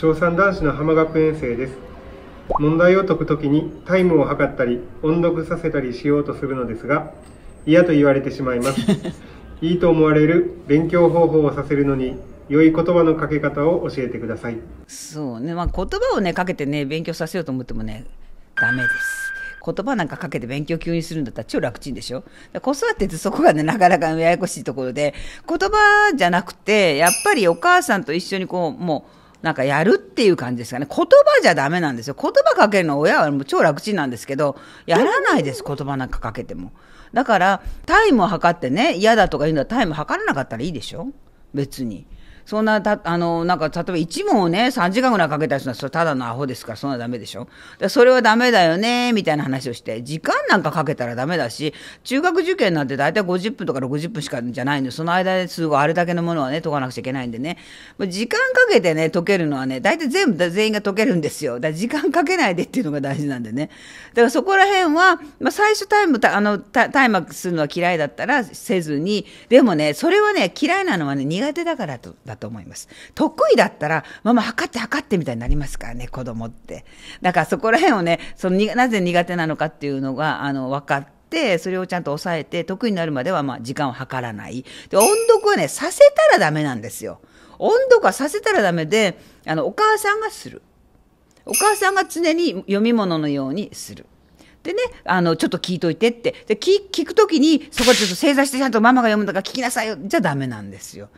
小三男子の浜学園生です問題を解くときにタイムを測ったり音読させたりしようとするのですが嫌と言われてしまいます いいと思われる勉強方法をさせるのに良い言葉のかけ方を教えてくださいそうね、まあ、言葉をねかけてね勉強させようと思ってもねダメです言葉なんかかけて勉強急にするんだったら超楽ちんでしょ子育てってそこがねなかなかややこしいところで言葉じゃなくてやっぱりお母さんと一緒にこうもうなんかやるっていう感じですかね。言葉じゃダメなんですよ。言葉かけるの親はもう超楽ちんなんですけど、やらないです、言葉なんかかけても。だから、タイムを測ってね、嫌だとか言うんだらタイム測らなかったらいいでしょ別に。そんな、た、あの、なんか、例えば1問をね、3時間ぐらいかけたりするのは、それただのアホですから、そんなダメでしょ。それはダメだよね、みたいな話をして、時間なんかかけたらダメだし、中学受験なんて大体50分とか60分しかじゃないんで、その間ですあれだけのものはね、解かなくちゃいけないんでね。時間かけてね、解けるのはね、大体全部、全員が解けるんですよ。だから時間かけないでっていうのが大事なんでね。だからそこら辺は、まあ、最初タイム、あの、タイマするのは嫌いだったらせずに、でもね、それはね、嫌いなのはね、苦手だからと、だと思います。得意だったら、ママ測って測ってみたいになりますからね、子供って。だからそこら辺をね、そのなぜ苦手なのかっていうのが、あの、分かって、それをちゃんと抑えて、得意になるまでは、まあ、時間を計らない。で、音読はね、させたらダメなんですよ。音読はさせたらダメで、あの、お母さんがする。お母さんが常に読み物のようにする。でね、あの、ちょっと聞いといてって。で、聞聞くときに、そこちょっと正座してちゃんとママが読むんだから聞きなさいよ。じゃダメなんですよ。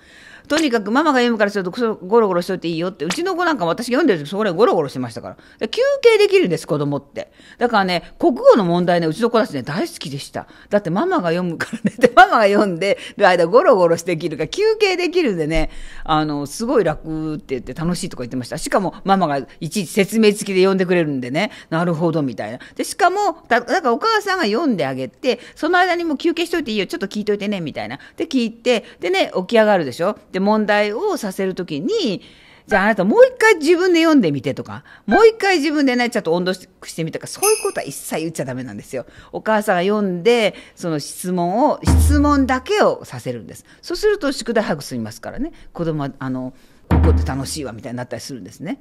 とにかくママが読むからすると、ゴロゴロしといていいよって。うちの子なんか私読んでる時、そこでゴロゴロしてましたから。で休憩できるんです、子供って。だからね、国語の問題ね、うちの子たちね、大好きでした。だってママが読むからね。で、ママが読んでる間、ゴロゴロしてできるから、休憩できるんでね、あの、すごい楽って言って楽しいとか言ってました。しかも、ママがいちいち説明付きで読んでくれるんでね、なるほど、みたいな。で、しかも、も、だからお母さんが読んであげて、その間にもう休憩しといていいよ、ちょっと聞いといてね、みたいな。で、聞いて、でね、起き上がるでしょで、問題をさせるときに、じゃああなたもう一回自分で読んでみてとか、もう一回自分でね、ちょっと温度してみたか、そういうことは一切言っちゃダメなんですよ。お母さんが読んで、その質問を、質問だけをさせるんです。そうすると宿題早く済みますからね、子供は、あの、ここて楽しいわみたいになったりするんですね。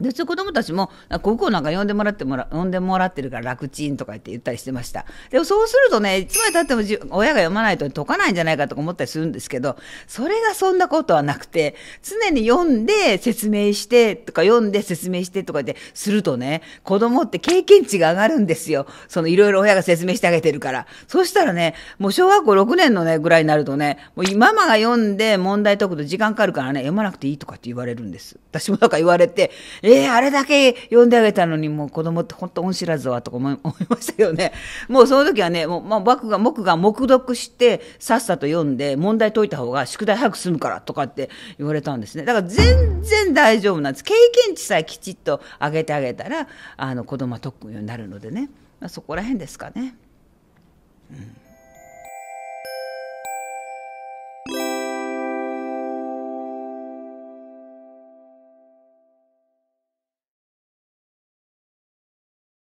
でそう子供たちも高校なんか呼んでもらってもら呼んでもらってるから楽ちんとか言って言ったりしてましたでもそうするとねいつまでたっても親が読まないと解かないんじゃないかとか思ったりするんですけどそれがそんなことはなくて常に読んで説明してとか読んで説明してとかってするとね子供って経験値が上がるんですよそのいろいろ親が説明してあげてるからそしたらねもう小学校6年のねぐらいになるとねもうママが読んで問題解くと時間かかるからね読まなくていいとかって言われるんです私もなんか言われてえー、あれだけ呼んであげたのに、もう子供って本当恩知らずだわとか思い 思いましたけどね。もうその時はね、もう、まあ、僕が、僕が黙読して、さっさと読んで、問題解いた方が宿題早く済むからとかって言われたんですね。だから全然大丈夫なんです。経験値さえきちっと上げてあげたら、あの、子供は解くようになるのでね。そこら辺ですかね。うん